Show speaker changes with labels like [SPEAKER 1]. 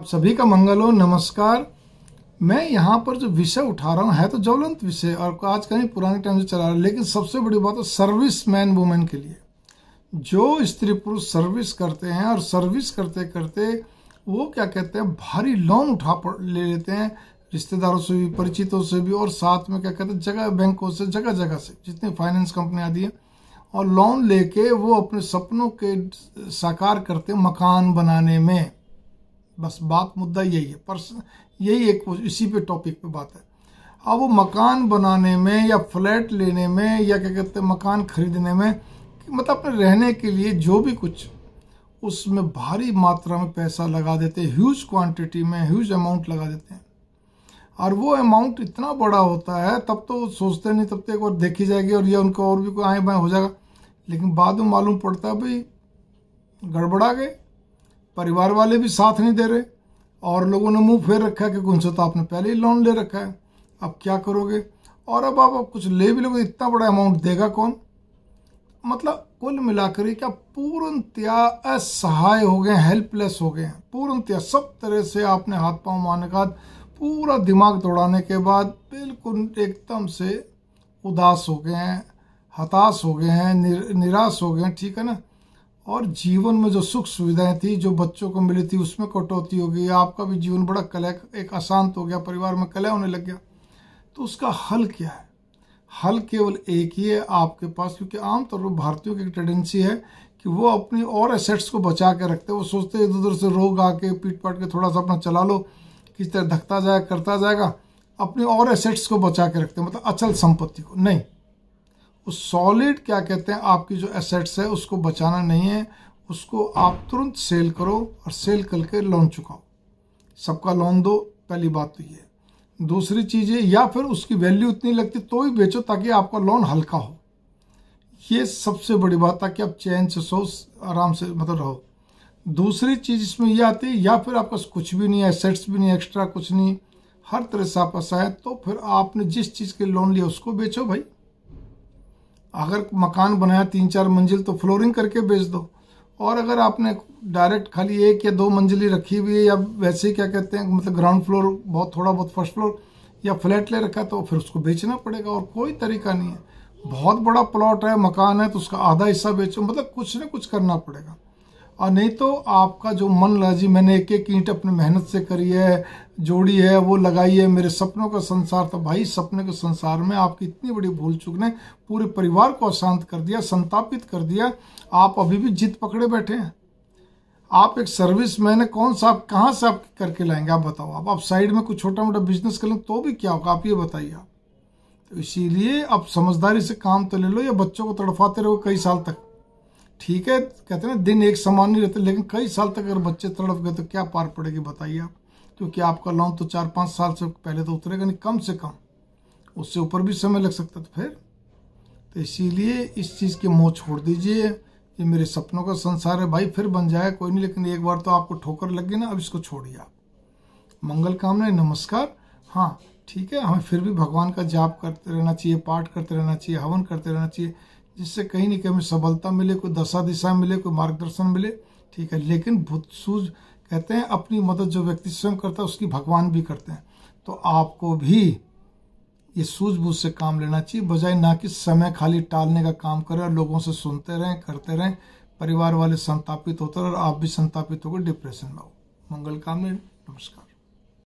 [SPEAKER 1] आप सभी का मंगल हो नमस्कार मैं यहाँ पर जो विषय उठा रहा हूँ है तो ज्वलंत विषय और आज का नहीं पुराने टाइम से चला रहा है लेकिन सबसे बड़ी बात है सर्विस मैन वुमेन के लिए जो स्त्री पुरुष सर्विस करते हैं और सर्विस करते करते वो क्या कहते हैं भारी लोन उठा पड़ ले लेते हैं रिश्तेदारों से भी परिचितों से भी और साथ में क्या कहते हैं जगह बैंकों से जगह जगह से जितनी फाइनेंस कंपनी आदि हैं और लोन लेके वो अपने सपनों के साकार करते मकान बनाने में बस बात मुद्दा यही है पर्सन यही एक इसी पे टॉपिक पे बात है अब वो मकान बनाने में या फ्लैट लेने में या क्या कहते हैं मकान खरीदने में मतलब अपने रहने के लिए जो भी कुछ उसमें भारी मात्रा में पैसा लगा देते हैं ह्यूज क्वांटिटी में ह्यूज अमाउंट लगा देते हैं और वो अमाउंट इतना बड़ा होता है तब तो सोचते नहीं तब तो एक बार देखी जाएगी और ये उनका और भी कोई आए बाएँ हो जाएगा लेकिन बाद में मालूम पड़ता है भाई गड़बड़ा गए परिवार वाले भी साथ नहीं दे रहे और लोगों ने मुंह फेर रखा है कि कौन सा तो आपने पहले ही लोन ले रखा है अब क्या करोगे और अब आप, आप कुछ ले भी लोगे इतना बड़ा अमाउंट देगा कौन मतलब कुल मिलाकर ही क्या पूर्णतया असहाय हो गए हेल्पलेस हो गए हैं पूर्णतया सब तरह से आपने हाथ पांव मारने का पूरा दिमाग दौड़ाने के बाद बिल्कुल एकदम से उदास हो गए हैं हताश हो गए हैं निराश हो गए हैं ठीक है ना और जीवन में जो सुख सुविधाएं थी जो बच्चों को मिली थी उसमें कटौती हो गई आपका भी जीवन बड़ा कलह एक अशांत हो गया परिवार में कलह होने लग गया तो उसका हल क्या है हल केवल एक ही है आपके पास क्योंकि आमतौर पर भारतीयों की एक टेंडेंसी है कि वो अपनी और एसेट्स को बचा के रखते वो सोचते इधर उधर से रोग आके पीट पाट के थोड़ा सा अपना चला लो किस तरह धकता जाए करता जाएगा अपनी और एसेट्स को बचा के रखते मतलब अचल संपत्ति को नहीं उस सॉलिड क्या कहते हैं आपकी जो एसेट्स है उसको बचाना नहीं है उसको आप तुरंत सेल करो और सेल करके लोन चुकाओ सबका लोन दो पहली बात तो ये दूसरी चीज़ है या फिर उसकी वैल्यू इतनी लगती तो ही बेचो ताकि आपका लोन हल्का हो ये सबसे बड़ी बात ताकि आप चैन से सो आराम से मतलब रहो दूसरी चीज़ इसमें यह आती है या फिर पास कुछ भी नहीं है एसेट्स भी नहीं एक्स्ट्रा कुछ नहीं हर तरह से आप पास आए तो फिर आपने जिस चीज़ के लोन लिया उसको बेचो भाई अगर मकान बनाया तीन चार मंजिल तो फ्लोरिंग करके बेच दो और अगर आपने डायरेक्ट खाली एक या दो मंजिली रखी हुई है या वैसे ही क्या कहते हैं मतलब ग्राउंड फ्लोर बहुत थोड़ा बहुत फर्स्ट फ्लोर या फ्लैट ले रखा तो फिर उसको बेचना पड़ेगा और कोई तरीका नहीं है बहुत बड़ा प्लॉट है मकान है तो उसका आधा हिस्सा बेचो मतलब कुछ ना कुछ करना पड़ेगा और नहीं तो आपका जो मन लगा जी मैंने एक एक ईंट अपनी मेहनत से करी है जोड़ी है वो लगाई है मेरे सपनों का संसार था तो भाई सपने के संसार में आपकी इतनी बड़ी भूल चूक ने पूरे परिवार को अशांत कर दिया संतापित कर दिया आप अभी भी जिद पकड़े बैठे हैं आप एक सर्विस मैंने कौन सा आप कहाँ से आप करके लाएंगे आप बताओ आप, आप साइड में कुछ छोटा मोटा बिजनेस कर लें तो भी क्या होगा आप ये बताइए आप तो इसीलिए आप समझदारी से काम तो ले लो या बच्चों को तड़फाते रहो कई साल तक ठीक है कहते हैं दिन एक समान नहीं रहते लेकिन कई साल तक अगर बच्चे तड़प गए तो क्या पार पड़ेगी बताइए आप क्योंकि आपका लोन तो चार पाँच साल से पहले तो उतरेगा नहीं कम से कम उससे ऊपर भी समय लग सकता तो फिर तो इसीलिए इस चीज़ के मोह छोड़ दीजिए ये मेरे सपनों का संसार है भाई फिर बन जाए कोई नहीं लेकिन एक बार तो आपको ठोकर लग गई ना अब इसको छोड़िए आप मंगल कामना नमस्कार हाँ ठीक है हमें फिर भी भगवान का जाप करते रहना चाहिए पाठ करते रहना चाहिए हवन करते रहना चाहिए जिससे कहीं ना कहीं सफलता मिले कोई दशा दिशा मिले कोई मार्गदर्शन मिले ठीक है लेकिन भूत सूझ कहते हैं अपनी मदद जो व्यक्ति स्वयं करता है उसकी भगवान भी करते हैं तो आपको भी ये सूझबूझ से काम लेना चाहिए बजाय ना कि समय खाली टालने का काम करें और लोगों से सुनते रहें करते रहें परिवार वाले संतापित होते रहे और आप भी संतापित होकर डिप्रेशन में हो मंगल कामने नमस्कार